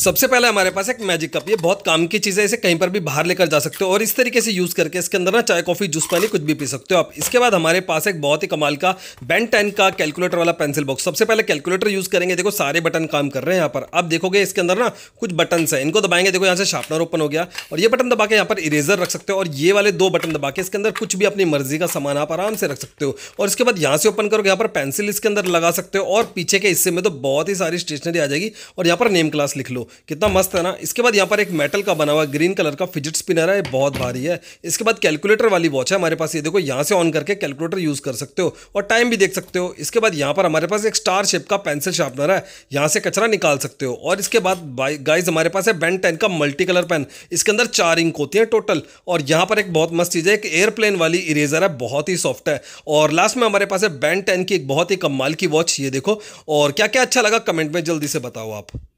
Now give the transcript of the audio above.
सबसे पहले हमारे पास एक मैजिक कप ये बहुत काम की चीज़ है इसे कहीं पर भी बाहर लेकर जा सकते हो और इस तरीके से यूज़ करके इसके अंदर ना चाय कॉफ़ी जूस पानी कुछ भी पी सकते हो आप इसके बाद हमारे पास एक बहुत ही कमाल का बैन टेन का कैलकुलेटर वाला पेंसिल बॉक्स सबसे पहले कैलकुलेटर यूज़ करेंगे देखो सारे बटन काम कर रहे हैं यहाँ पर आप देखोगे इसके अंदर ना कुछ बटन है इनको दबाएंगे देखो यहाँ से शार्पनर ओपन हो गया और ये बटन दबा के यहाँ पर इरेजर रख सकते हो और ये वाले दो बटन दबा के इसके अंदर कुछ भी अपनी मर्जी का सामान आप आराम से रख सकते हो और इसके बाद यहाँ से ओपन करोगे यहाँ पर पेंसिल इसके अंदर लगा सकते हो और पीछे के हिस्से में तो बहुत ही सारी स्टेशनरी आ जाएगी और यहाँ पर नेम क्लास लिख लो कितना मस्त है ना इसके बाद यहाँ पर एक मेटल का बना हुआ ग्रीन कलर का फिजिट स्पिनर है बहुत भारी है इसके बाद कैलकुलेटर वाली वॉच है हमारे पास ये देखो यहाँ से ऑन करके कैलकुलेटर यूज़ कर सकते हो और टाइम भी देख सकते हो इसके बाद यहाँ पर हमारे पास एक स्टार शेप का पेंसिल शार्पनर है यहाँ से कचरा निकाल सकते हो और इसके बाद गाइज हमारे पास है बैन टेन का मल्टी कलर पेन इसके अंदर चार इंक होती है टोटल और यहाँ पर एक बहुत मस्त चीज़ है एक एयरप्लेन वाली इरेजर है बहुत ही सॉफ्ट है और लास्ट में हमारे पास है बैन टेन की एक बहुत ही कमाल की वॉच ये देखो और क्या क्या अच्छा लगा कमेंट में जल्दी से बताओ आप